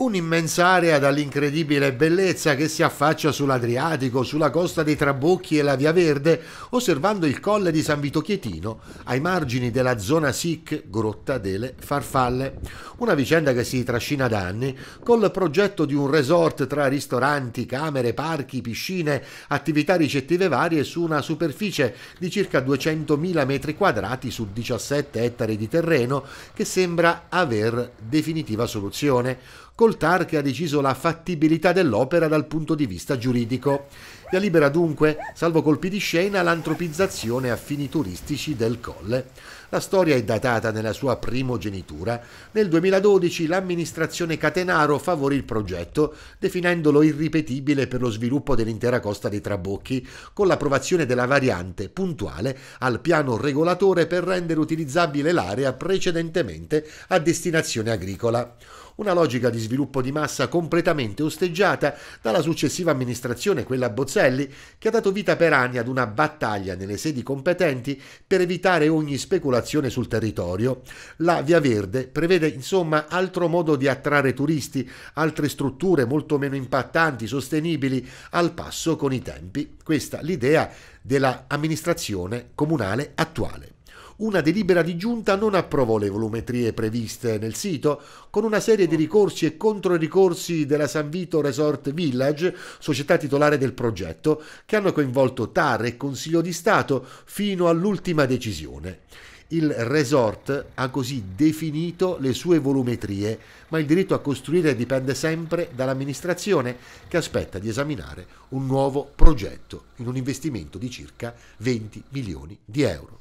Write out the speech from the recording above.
Un'immensa area dall'incredibile bellezza che si affaccia sull'Adriatico, sulla costa dei Trabocchi e la Via Verde, osservando il colle di San Vito Chietino, ai margini della zona SIC Grotta delle Farfalle. Una vicenda che si trascina da anni, col progetto di un resort tra ristoranti, camere, parchi, piscine, attività ricettive varie su una superficie di circa 200.000 metri quadrati su 17 ettari di terreno che sembra aver definitiva soluzione col TAR che ha deciso la fattibilità dell'opera dal punto di vista giuridico Via libera dunque, salvo colpi di scena, l'antropizzazione a fini turistici del colle. La storia è datata nella sua primogenitura. Nel 2012 l'amministrazione Catenaro favorì il progetto, definendolo irripetibile per lo sviluppo dell'intera costa dei Trabocchi, con l'approvazione della variante puntuale al piano regolatore per rendere utilizzabile l'area precedentemente a destinazione agricola una logica di sviluppo di massa completamente osteggiata dalla successiva amministrazione, quella Bozzano Rosselli, che ha dato vita per anni ad una battaglia nelle sedi competenti per evitare ogni speculazione sul territorio. La Via Verde prevede insomma altro modo di attrarre turisti, altre strutture molto meno impattanti, sostenibili, al passo con i tempi. Questa l'idea dell'amministrazione comunale attuale. Una delibera di giunta non approvò le volumetrie previste nel sito, con una serie di ricorsi e controricorsi della San Vito Resort Village, società titolare del progetto, che hanno coinvolto TAR e Consiglio di Stato fino all'ultima decisione. Il resort ha così definito le sue volumetrie, ma il diritto a costruire dipende sempre dall'amministrazione che aspetta di esaminare un nuovo progetto in un investimento di circa 20 milioni di euro.